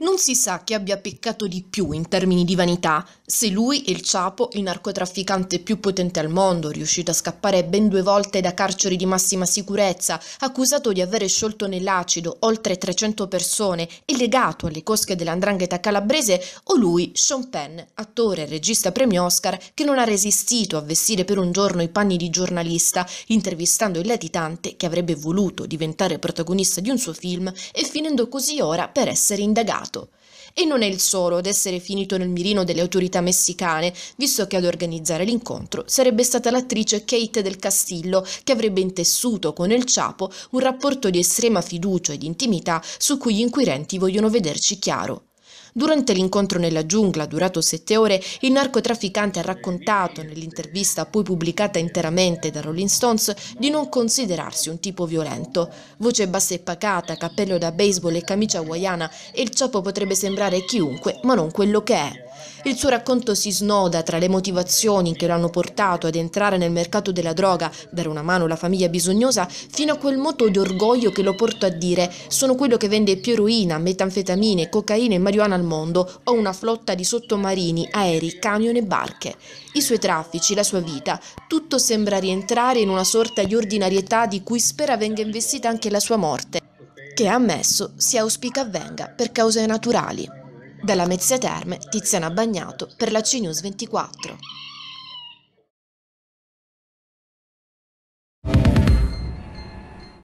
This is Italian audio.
Non si sa chi abbia peccato di più in termini di vanità, se lui e il Ciapo, il narcotrafficante più potente al mondo, riuscito a scappare ben due volte da carceri di massima sicurezza, accusato di avere sciolto nell'acido oltre 300 persone e legato alle cosche dell'andrangheta calabrese, o lui, Sean Penn, attore e regista premio Oscar, che non ha resistito a vestire per un giorno i panni di giornalista, intervistando il latitante che avrebbe voluto diventare protagonista di un suo film e finendo così ora per essere indagato. Stato. E non è il solo ad essere finito nel mirino delle autorità messicane, visto che ad organizzare l'incontro sarebbe stata l'attrice Kate del Castillo, che avrebbe intessuto con il Chapo un rapporto di estrema fiducia ed intimità su cui gli inquirenti vogliono vederci chiaro. Durante l'incontro nella giungla, durato sette ore, il narcotrafficante ha raccontato, nell'intervista poi pubblicata interamente da Rolling Stones, di non considerarsi un tipo violento. Voce bassa e pacata, cappello da baseball e camicia hawaiana, e il ciopo potrebbe sembrare chiunque, ma non quello che è. Il suo racconto si snoda tra le motivazioni che lo hanno portato ad entrare nel mercato della droga, dare una mano alla famiglia bisognosa, fino a quel moto di orgoglio che lo portò a dire sono quello che vende più eroina, metanfetamine, cocaina e marijuana al mondo, ho una flotta di sottomarini, aerei, camion e barche. I suoi traffici, la sua vita, tutto sembra rientrare in una sorta di ordinarietà di cui spera venga investita anche la sua morte, che ha ammesso si auspica avvenga per cause naturali. Dalla Mezzia Terme, Tiziana Bagnato per la CNews 24.